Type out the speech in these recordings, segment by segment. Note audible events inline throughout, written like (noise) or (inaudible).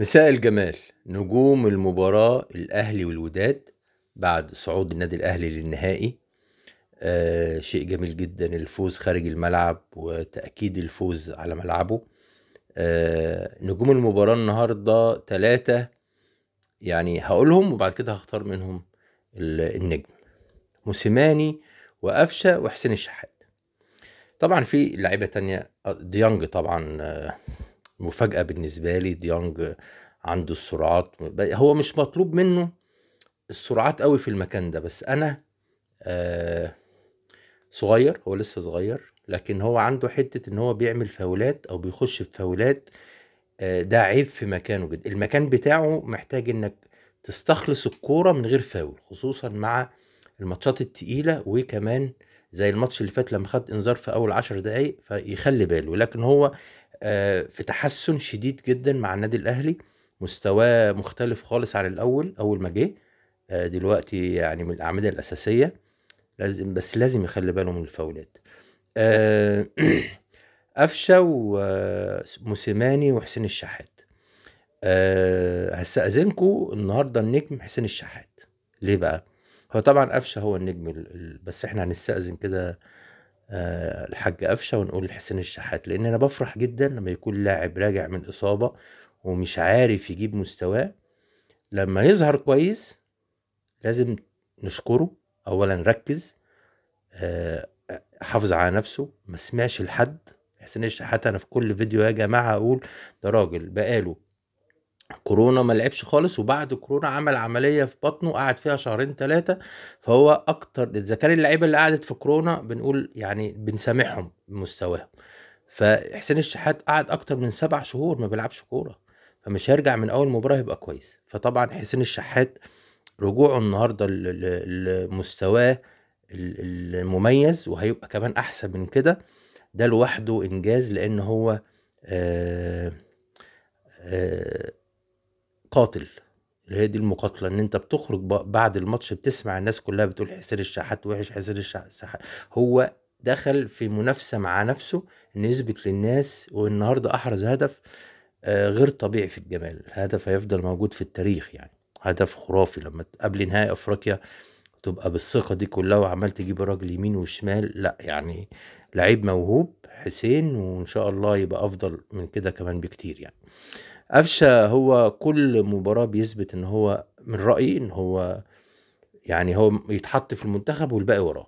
مساء الجمال نجوم المباراة الأهلي والوداد بعد صعود النادي الأهلي للنهائي آه شيء جميل جدا الفوز خارج الملعب وتأكيد الفوز على ملعبه آه نجوم المباراة النهاردة ثلاثة يعني هقولهم وبعد كده هختار منهم النجم موسيماني وقفشة وحسين الشحات طبعا في لعيبة تانية آه، ديانج طبعا آه مفاجأة بالنسبة لي ديانج عنده السرعات هو مش مطلوب منه السرعات قوي في المكان ده بس أنا آه صغير هو لسه صغير لكن هو عنده حتة إن هو بيعمل فاولات أو بيخش في فاولات آه ده عيب في مكانه جدا المكان بتاعه محتاج إنك تستخلص الكورة من غير فاول خصوصا مع الماتشات التقيلة وكمان زي الماتش اللي فات لما خد انذار في اول عشر دقايق فيخلي باله لكن هو آه، في تحسن شديد جدا مع النادي الاهلي مستواه مختلف خالص عن الاول اول ما جه آه، دلوقتي يعني من الاعمده الاساسيه لازم بس لازم يخلي باله من الفاولات آه، (clears throat) قفشه وموسيماني وحسين الشحات هستأذنكم النهارده النجم حسين الشحات ليه بقى هو طبعا قفشه هو النجم بس احنا هنستأذن كده آه، الحاج قفشه ونقول لحسين الشحات لان انا بفرح جدا لما يكون لاعب راجع من اصابه ومش عارف يجيب مستواه لما يظهر كويس لازم نشكره اولا ركز آه، حافظ على نفسه ما سمعش لحد حسين الشحات انا في كل فيديو يا جماعه اقول ده راجل بقاله كورونا ما لعبش خالص وبعد كورونا عمل عمليه في بطنه قعد فيها شهرين ثلاثه فهو اكتر اذا كان اللعيبه اللي قعدت في كورونا بنقول يعني بنسامحهم بمستواهم فحسين الشحات قعد اكتر من سبع شهور ما بيلعبش كوره فمش هيرجع من اول مباراه يبقى كويس فطبعا حسين الشحات رجوعه النهارده لمستواه المميز وهيبقى كمان احسن من كده ده لوحده انجاز لان هو آآ آه، آآ آه، قاتل اللي هي دي المقاتله ان انت بتخرج بعد الماتش بتسمع الناس كلها بتقول حسين الشحات وحش حسين الشحات هو دخل في منافسه مع نفسه ان يثبت للناس والنهارده احرز هدف آه، غير طبيعي في الجمال الهدف هيفضل موجود في التاريخ يعني هدف خرافي لما قبل نهائي افريقيا تبقى بالثقه دي كلها وعمال تجيب الراجل يمين وشمال لا يعني لعيب موهوب حسين وان شاء الله يبقى افضل من كده كمان بكتير يعني قفشه هو كل مباراه بيثبت ان هو من رايي ان هو يعني هو يتحط في المنتخب والباقي وراه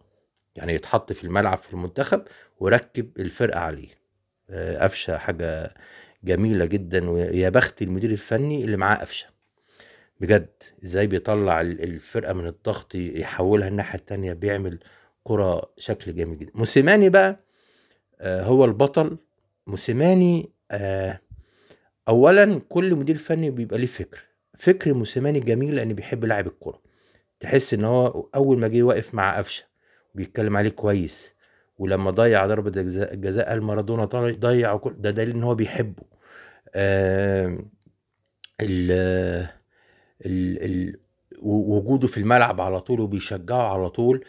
يعني يتحط في الملعب في المنتخب وركب الفرقه عليه آه، قفشه حاجه جميله جدا ويا بخت المدير الفني اللي معاه قفشه بجد ازاي بيطلع الفرقه من الضغط يحولها الناحيه التانية بيعمل كرة شكل جميل جدا موسيماني بقى آه، هو البطل موسيماني آه اولا كل مدير فني بيبقى ليه فكر فكر موسيماني جميل لان بيحب لاعب الكوره تحس ان هو اول ما جه واقف مع قفشه وبيتكلم عليه كويس ولما ضيع ضربه الجزاء قال مارادونا ضيع وكل ده دليل ان هو بيحبه ال ال وجوده في الملعب على طول وبيشجعه على طول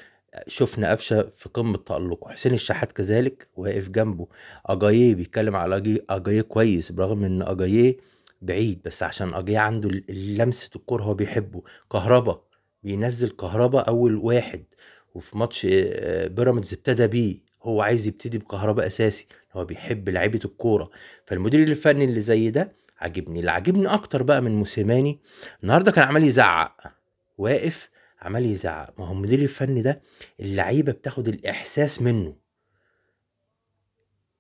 شفنا قفشه في قمه تالقه حسين الشحات كذلك واقف جنبه اجاييه بيتكلم على أجايه كويس برغم ان اجاييه بعيد بس عشان أجايه عنده لمسه الكوره هو بيحبه كهربا بينزل كهربا اول واحد وفي ماتش آه، بيراميدز ابتدى بيه هو عايز يبتدي بكهربا اساسي هو بيحب لعيبه الكوره فالمدير الفني اللي زي ده عاجبني اللي عاجبني اكتر بقى من موسيماني النهارده كان عمال يزعق واقف عمال يزعق ما هو المدير الفني ده اللعيبه بتاخد الاحساس منه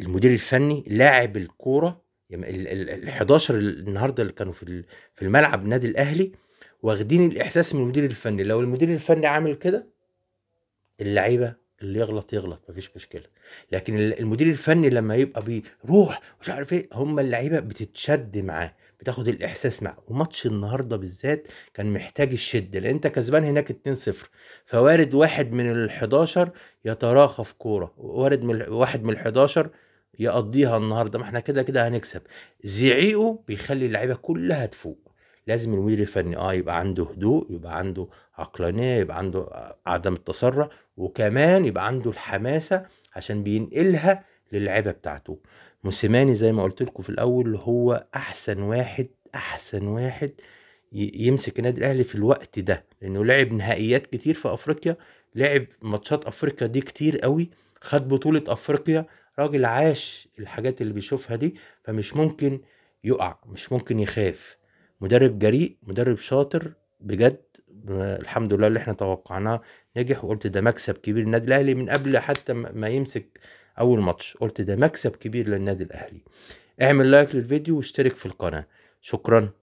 المدير الفني لاعب الكوره ال 11 النهارده اللي كانوا في في الملعب نادي الاهلي واخدين الاحساس من المدير الفني لو المدير الفني عامل كده اللعيبه اللي يغلط يغلط مفيش مشكله لكن المدير الفني لما يبقى بيروح مش عارف ايه هم اللعيبه بتتشد معاه بتاخد الاحساس معاه وماتش النهارده بالذات كان محتاج الشده لان انت كسبان هناك 2-0 فوارد واحد من ال11 يتراخى في كوره وارد من واحد من ال11 يقضيها النهارده ما احنا كده كده هنكسب زعيقه بيخلي اللعيبه كلها تفوق لازم المدير الفني اه يبقى عنده هدوء يبقى عنده عقلانيه يبقى عنده عدم التسرع وكمان يبقى عنده الحماسه عشان بينقلها للعيبه بتاعته موسيماني زي ما قلت لكم في الاول هو احسن واحد احسن واحد يمسك النادي الاهلي في الوقت ده لانه لعب نهائيات كتير في افريقيا لعب ماتشات افريقيا دي كتير قوي خد بطوله افريقيا راجل عاش الحاجات اللي بيشوفها دي فمش ممكن يقع مش ممكن يخاف مدرب جريء مدرب شاطر بجد الحمد لله اللي احنا توقعناه نجح وقلت ده مكسب كبير للنادي الاهلي من قبل حتى ما يمسك اول ماتش قلت ده مكسب كبير للنادي الاهلي اعمل لايك للفيديو واشترك في القناه شكرا